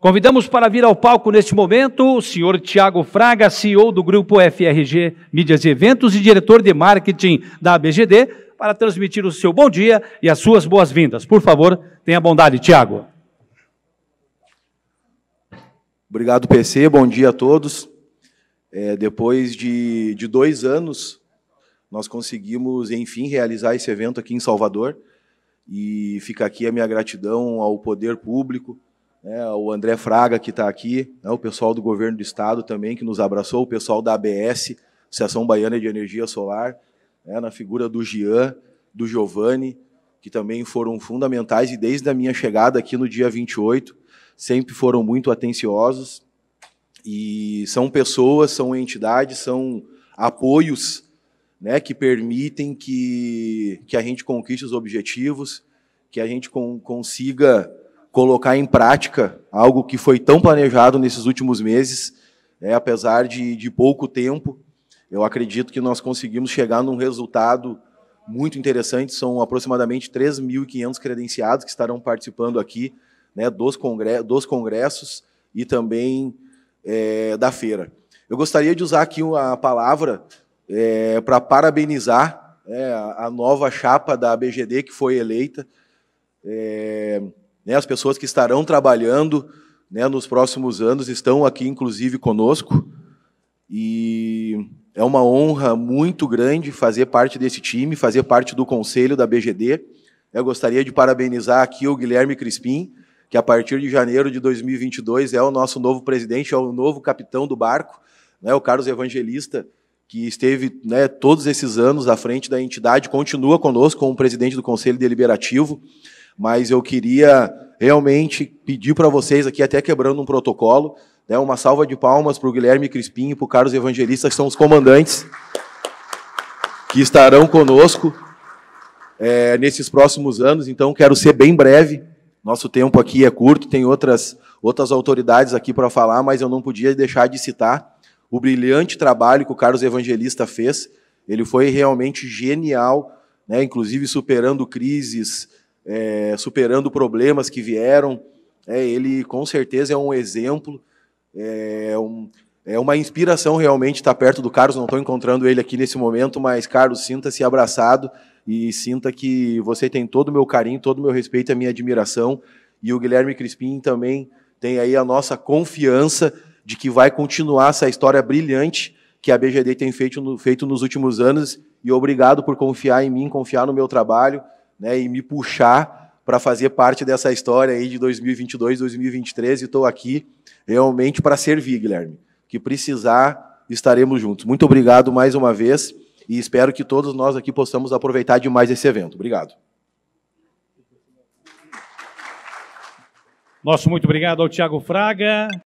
Convidamos para vir ao palco neste momento o senhor Tiago Fraga, CEO do grupo FRG Mídias e Eventos e diretor de marketing da ABGD, para transmitir o seu bom dia e as suas boas-vindas. Por favor, tenha bondade, Tiago. Obrigado, PC. Bom dia a todos. É, depois de, de dois anos, nós conseguimos, enfim, realizar esse evento aqui em Salvador. E fica aqui a minha gratidão ao poder público, né, o André Fraga, que está aqui, né, o pessoal do governo do estado também, que nos abraçou, o pessoal da ABS, Associação Baiana de Energia Solar, né, na figura do Gian, do Giovanni, que também foram fundamentais e desde a minha chegada aqui no dia 28, sempre foram muito atenciosos. E são pessoas, são entidades, são apoios né, que permitem que, que a gente conquiste os objetivos, que a gente consiga colocar em prática algo que foi tão planejado nesses últimos meses, né, apesar de, de pouco tempo. Eu acredito que nós conseguimos chegar num resultado muito interessante. São aproximadamente 3.500 credenciados que estarão participando aqui né, dos, congre dos congressos e também é, da feira. Eu gostaria de usar aqui a palavra é, para parabenizar é, a nova chapa da BGD que foi eleita. É, né, as pessoas que estarão trabalhando né, nos próximos anos estão aqui, inclusive, conosco. E é uma honra muito grande fazer parte desse time, fazer parte do conselho da BGD. Eu gostaria de parabenizar aqui o Guilherme Crispim, que a partir de janeiro de 2022 é o nosso novo presidente, é o novo capitão do barco, né, o Carlos Evangelista, que esteve né, todos esses anos à frente da entidade, continua conosco como presidente do Conselho Deliberativo mas eu queria realmente pedir para vocês aqui, até quebrando um protocolo, né, uma salva de palmas para o Guilherme Crispim e para o Carlos Evangelista, que são os comandantes que estarão conosco é, nesses próximos anos. Então, quero ser bem breve. Nosso tempo aqui é curto, tem outras, outras autoridades aqui para falar, mas eu não podia deixar de citar o brilhante trabalho que o Carlos Evangelista fez. Ele foi realmente genial, né, inclusive superando crises, é, superando problemas que vieram. É, ele, com certeza, é um exemplo, é, um, é uma inspiração realmente estar perto do Carlos. Não estou encontrando ele aqui nesse momento, mas, Carlos, sinta-se abraçado e sinta que você tem todo o meu carinho, todo o meu respeito e a minha admiração. E o Guilherme Crispim também tem aí a nossa confiança de que vai continuar essa história brilhante que a BGD tem feito, no, feito nos últimos anos. E obrigado por confiar em mim, confiar no meu trabalho né, e me puxar para fazer parte dessa história aí de 2022, 2023 e estou aqui realmente para servir, Guilherme. Que precisar, estaremos juntos. Muito obrigado mais uma vez e espero que todos nós aqui possamos aproveitar demais esse evento. Obrigado. Nosso muito obrigado ao Tiago Fraga.